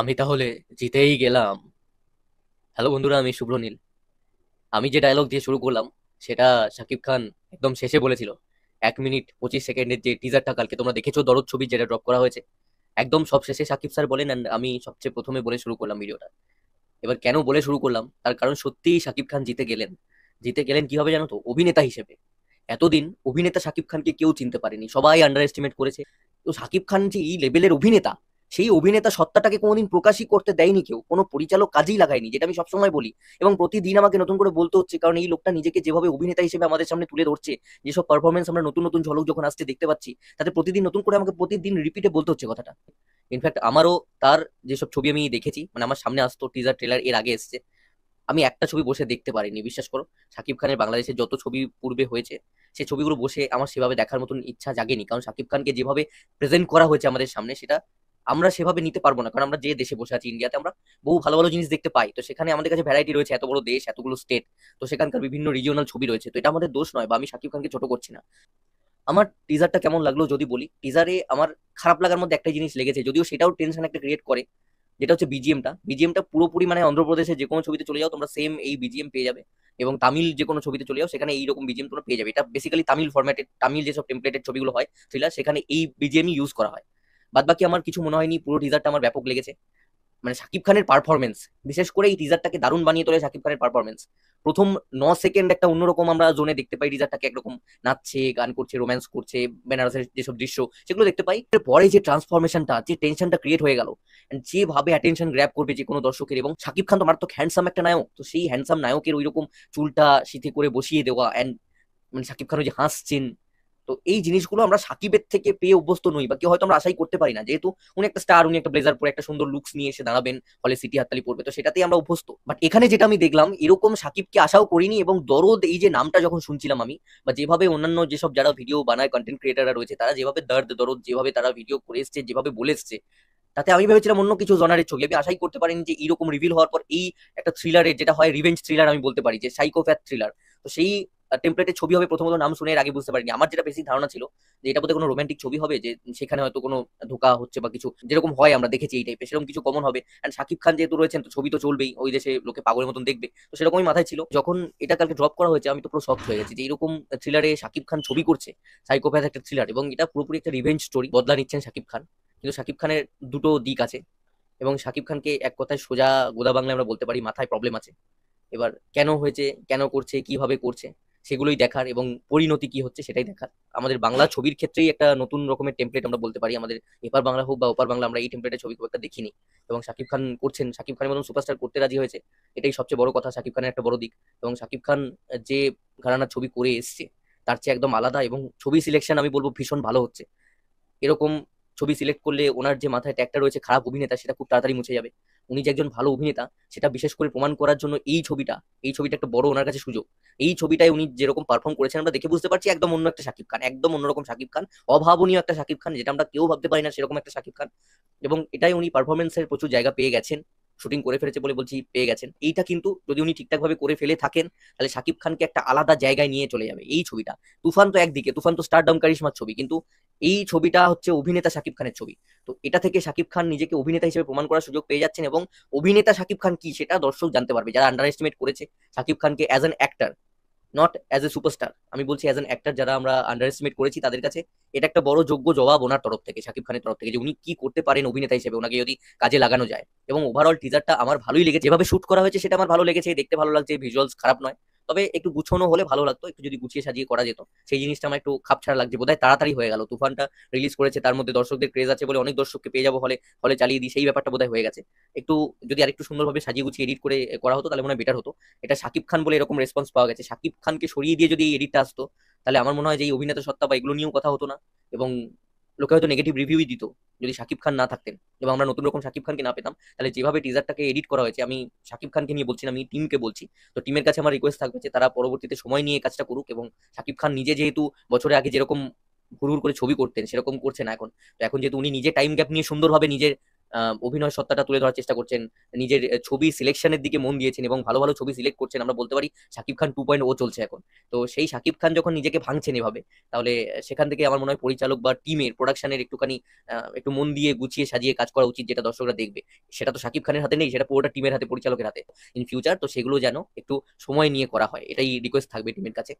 আমি তাহলে জিতেই গেলাম হ্যালো বন্ধুরা আমি শুভ্রনীল আমি যে ডায়লগ দিয়ে শুরু করলাম সেটা শাকিব খান একদম শেষে বলেছিল এক মিনিট পঁচিশ সেকেন্ডের যে টিজারটা কালকে তোমরা দেখেছো দরদ ছবি যেটা ড্রপ করা হয়েছে একদম সব শেষে শাকিব স্যার বলেন আমি সবচেয়ে প্রথমে বলে শুরু করলাম ভিডিওটা এবার কেন বলে শুরু করলাম তার কারণ সত্যিই শাকিব খান জিতে গেলেন জিতে গেলেন কিভাবে জানো তো অভিনেতা হিসেবে এতদিন অভিনেতা শাকিব খানকে কেউ চিনতে পারেনি সবাই আন্ডার এস্টিমেট করেছে তো শাকিব খান যে এই লেভেলের অভিনেতা সেই অভিনেতা সত্তাটাকে কোনোদিন প্রকাশই করতে দেয়নি কেউ কোনো পরিচালক কাজেই লাগায়নি যেটা আমি সবসময় বলি এবং প্রতিদিন আমাকে নতুন করে বলতে হচ্ছে কারণ এই লোকটা নিজেকে যেভাবে অভিনেতা হিসেবে আমাদের সামনে তুলে ধরছে যেসব পারফরমেন্স আমরা নতুন নতুন ঝলক যখন আসতে দেখতে পাচ্ছি তাতে প্রতিদিন নতুন করে আমাকে প্রতিদিন রিপিটে বলতে হচ্ছে কথাটা ইনফ্যাক্ট আমারও তার যেসব ছবি আমি দেখেছি মানে আমার সামনে আসতো টিজার ট্রেলার এর আগে এসছে আমি একটা ছবি বসে দেখতে পারিনি বিশ্বাস করো শাকিব খানের বাংলাদেশের যত ছবি পূর্বে হয়েছে সেই ছবিগুলো বসে আমার সেভাবে দেখার মতন ইচ্ছা জাগেনি কারণ শাকিব খানকে যেভাবে প্রেজেন্ট করা হয়েছে আমাদের সামনে সেটা আমরা সেভাবে নিতে পারবো না কারণ আমরা যে দেশে বসে আছি ইন্ডিয়াতে আমরা বহু ভালো ভালো জিনিস দেখতে পাই তো সেখানে আমাদের কাছে ভ্যারাইটি রয়েছে এত বড় দেশ এতগুলো স্টেট তো সেখানকার বিভিন্ন রিজিওনাল ছবি রয়েছে তো এটা আমাদের দোষ নয় বা আমি সাকিব খানকে ছোট করছি না আমার টিজারটা কেমন লাগলো যদি বলি টিজারে আমার খারাপ লাগার মধ্যে একটা জিনিস লেগেছে যদিও সেটাও টেনশন একটা ক্রিয়েট করে যেটা হচ্ছে বিজিএমটা বিজিএমটা পুরোপুরি মানে অন্ধ্রপ্রদেশে যে কোনো ছবিতে চলে যাও তোমরা সেম এই বিজিএম পেয়ে যাবে এবং তামিল যে কোনো ছবিতে চলে যাও সেখানে এইরকম বিজিএম তোমরা পেয়ে যাবে এটা বেসিক্যালি তামিল ফর্ম্যাটে তামিল যেসব টেম্পলেটেড ছবিগুলো হয় থ্রিলার সেখানে এই বিজিএমই ইউজ করা হয় বাদ বাকি আমার কিছু মনে হয়নি পুরো টিজারটা আমার ব্যাপক লেগেছে মানে শাকিব খানের পারফরমেন্স বিশেষ করে এই টিজারটাকে দারুণ বানিয়ে তোলে শাকিব খানের পারফরমেন্স প্রথম ন সেকেন্ড একটা অন্যরকম আমরা জোনে দেখতে পাই টিজারটাকে একরকম নাচছে গান করছে রোম্যান্স করছে বেনারসের যেসব দৃশ্য সেগুলো দেখতে পাই পরে যে ট্রান্সফরমেশনটা যে টেনশনটা ক্রিয়েট হয়ে গেল যেভাবে অ্যাটেনশন গ্র্যাব করবে যে কোনো দর্শকের এবং শাকিব খান তো মারাত্মক হ্যান্ডসাম একটা নায়ক তো সেই হ্যান্ডসাম নায়কের ওইরকম চুলটা শীতে করে বসিয়ে দেওয়া অ্যান্ড মানে শাকিব খান যে হাসছেন তো এই জিনিসগুলো আমরা সাকিবের থেকে পেয়ে অভ্যস্ত নই বা কেউ হয়তো আমরা আশাই করতে পারি না যেহেতু উনি একটা স্টার উনি একটা ব্লেজার পরে একটা সুন্দর লুকস নিয়ে এসে দাঁড়াবেন ফলে সিটি হাততালি পড়বে তো সেটাতেই আমরা অভ্যস্ত বাট এখানে যেটা আমি দেখলাম এরকম সাকিবকে আশাও করিনি এবং দরদ এই যে নামটা যখন শুনছিলাম আমি বা যেভাবে অন্যান্য যেসব যারা ভিডিও বানায় কন্টেন্ট ক্রিয়েটাররা রয়েছে তারা যেভাবে দর্দ দরদ যেভাবে তারা ভিডিও করে এসছে যেভাবে বলে এসছে তাতে আমি ভেবেছিলাম অন্য কিছু জনারের ছবি আমি আশাই করতে পারিনি যে এইরকম রিভিল হওয়ার পর এই একটা থ্রিলারের যেটা হয় রিভেঞ্জ থ্রিলার আমি বলতে পারি যে সাইকোপ্যাথ থ্রিলার তো সেই টেম্পলেটের ছবি হবে প্রথমত নাম শুনে আগে বুঝতে পারিনি আমার যেটা বেশি ধারণা ছিল যে এটা বোধহয় কোনো রোমান্টিক ছবি হবে যে সেখানে হয়তো কোনো ধোকা হচ্ছে বা কিছু যেরকম হয় আমরা দেখেছি এই টাইপের সেরকম কিছু কমন হবে অ্যান্ড শাকিব খান যেহেতু রয়েছেন তো ছবি তো চলবেই ওই দেশে লোকে পাগলের মতন দেখবে তো সেরকমই মাথায় ছিল যখন এটা কালকে ড্রপ করা হয়েছে আমি তো পুরো শক্ত হয়ে গেছি যে এরকম থ্রিলারে শাকিব খান ছবি করছে সাইকোপ্যাথ একটা থ্রিলার এবং এটা পুরোপুরি একটা রিভেঞ্জ স্টোরি বদলা নিচ্ছেন শাকিব খান কিন্তু শাকিব খানের দুটো দিক আছে এবং শাকিব খানকে এক কথায় সোজা গোদা বাংলায় আমরা বলতে পারি মাথায় প্রবলেম আছে এবার কেন হয়েছে কেন করছে কিভাবে করছে সেগুলোই দেখার এবং পরিণতি কি হচ্ছে সেটাই দেখার আমাদের বাংলা ছবির ক্ষেত্রেই একটা নতুন রকমের টেমপ্লেট আমরা বলতে পারি আমাদের এপার বাংলা হোক বা ওপার বাংলা আমরা এই টেমপ্লেটের ছবি খুব একটা দেখিনি এবং শাকিব খান করছেন শাকিব খানের মতন সুপারস্টার করতে রাজি হয়েছে এটাই সবচেয়ে বড় কথা শাকিব খানের একটা বড় দিক এবং শাকিব খান যে ঘরানার ছবি করে এসছে তার চেয়ে একদম আলাদা এবং ছবি সিলেকশন আমি বলবো ভীষণ ভালো হচ্ছে এরকম ছবি সিলেক্ট করলে ওনার যে মাথায় ট্যাগটা রয়েছে খারাপ অভিনেতা সেটা খুব তাড়াতাড়ি মুছে যাবে উনি যে একজন ভালো অভিনেতা সেটা বিশেষ করে প্রমাণ করার জন্য এই ছবিটা এই ছবিটা একটা বড় ওনার কাছে সুযোগ এই ছবিটায় উনি যেরকম পারফর্ম করেছেন আমরা দেখে বুঝতে পারছি একদম অন্য একটা শাকিব খান একদম অন্যরকম শাকিব খান অভাবনীয় একটা শাকিব খান যেটা আমরা কেউ ভাবতে পারি না সেরকম একটা শাকিব খান এবং এটাই উনি পারফরমেন্সের প্রচুর জায়গা পেয়ে গেছেন শুটিং করে ফেলেছে বলে বলছি পেয়ে গেছেন এইটা কিন্তু যদি উনি ঠিকঠাকভাবে করে ফেলে থাকেন তাহলে শাকিব খানকে একটা আলাদা জায়গায় নিয়ে চলে যাবে এই ছবিটা তুফান তো একদিকে তুফান তো স্টার ডম কারিশমার ছবি কিন্তু এই ছবিটা হচ্ছে অভিনেতা শাকিব খানের ছবি তো এটা থেকে শাকিব খান নিজেকে অভিনেতা হিসেবে প্রমাণ করার সুযোগ পেয়ে যাচ্ছেন এবং অভিনেতা শাকিব খান কি সেটা দর্শক জানতে পারবে যারা আন্ডার এস্টিমেট করেছে শাকিব খানকে as an actor not as a superstar আমি বলছি অ্যাজ অ্যান অ্যাক্টার যারা আমরা আন্ডার এস্টিমেট করেছি তাদের কাছে এটা একটা বড় যোগ্য জবাব ওনার তরফ থেকে শাকিব খানের তরফ থেকে যে উনি কি করতে পারেন অভিনেতা হিসেবে ওনাকে যদি কাজে লাগানো যায় এবং ওভারঅল টিজারটা আমার ভালোই লেগেছে যেভাবে শুট করা হয়েছে সেটা আমার ভালো লেগেছে দেখতে ভালো লাগছে ভিজুয়ালস খারাপ নয় তবে একটু গুছানো হলে ভালো লাগতো একটু যদি গুছিয়ে সাজিয়ে করা যেত সেই জিনিসটা আমার একটু খাপ ছাড়া লাগছে বোধহয় তাড়াতাড়ি হয়ে গেল তুফানটা রিলিজ করেছে তার মধ্যে দর্শকদের ক্রেজ আছে বলে অনেক দর্শককে পেয়ে যাবো হলে হলে চালিয়ে দিই সেই ব্যাপারটা বোধহয় হয়ে গেছে একটু যদি আরেকটু সুন্দরভাবে সাজিয়ে গুছিয়ে এডিট করে করা হতো তাহলে মনে হয় বেটার হতো এটা শাকিব খান বলে এরকম রেসপন্স পাওয়া গেছে শাকিব খানকে সরিয়ে দিয়ে যদি এই এডিটটা আসতো তাহলে আমার মনে হয় যে এই অভিনেতা সত্তা বা এগুলো নিয়েও কথা হতো না এবং লোকে হয়তো নেগেটিভ রিভিউই দিত যদি শাকিব খান না থাকতেন এবং আমরা নতুন রকম শাকিব খানকে না পেতাম তাহলে যেভাবে টিজারটাকে এডিট করা হয়েছে আমি শাকিব খানকে নিয়ে বলছি না আমি টিমকে বলছি তো টিমের কাছে আমার রিকোয়েস্ট থাকবে যে তারা পরবর্তীতে সময় নিয়ে কাজটা করুক এবং শাকিব খান নিজে যেহেতু বছরে আগে যেরকম হুড় হুড় করে ছবি করতেন সেরকম করছে না এখন তো এখন যেহেতু উনি নিজে টাইম গ্যাপ নিয়ে সুন্দরভাবে নিজের অভিনয় সত্তাটা তুলে ধরার চেষ্টা করছেন নিজের ছবি সিলেকশনের দিকে মন দিয়েছেন এবং ভালো ভালো ছবি সিলেক্ট করছেন আমরা বলতে পারি Shakib Khan two point O চলছে এখন তো সেই শাকিব খান যখন নিজেকে ভাঙছেন এভাবে তাহলে সেখান থেকে আমার মনে হয় পরিচালক বা টিমের প্রোডাকশনের একটুখানি একটু মন দিয়ে গুছিয়ে সাজিয়ে কাজ করা উচিত যেটা দর্শকরা দেখবে সেটা তো শাকিব খানের হাতে নেই সেটা পুরোটা টিমের হাতে পরিচালকের হাতে ইন ফিউচার তো সেগুলো যেন একটু সময় নিয়ে করা হয় এটাই রিকোয়েস্ট থাকবে টিমের কাছে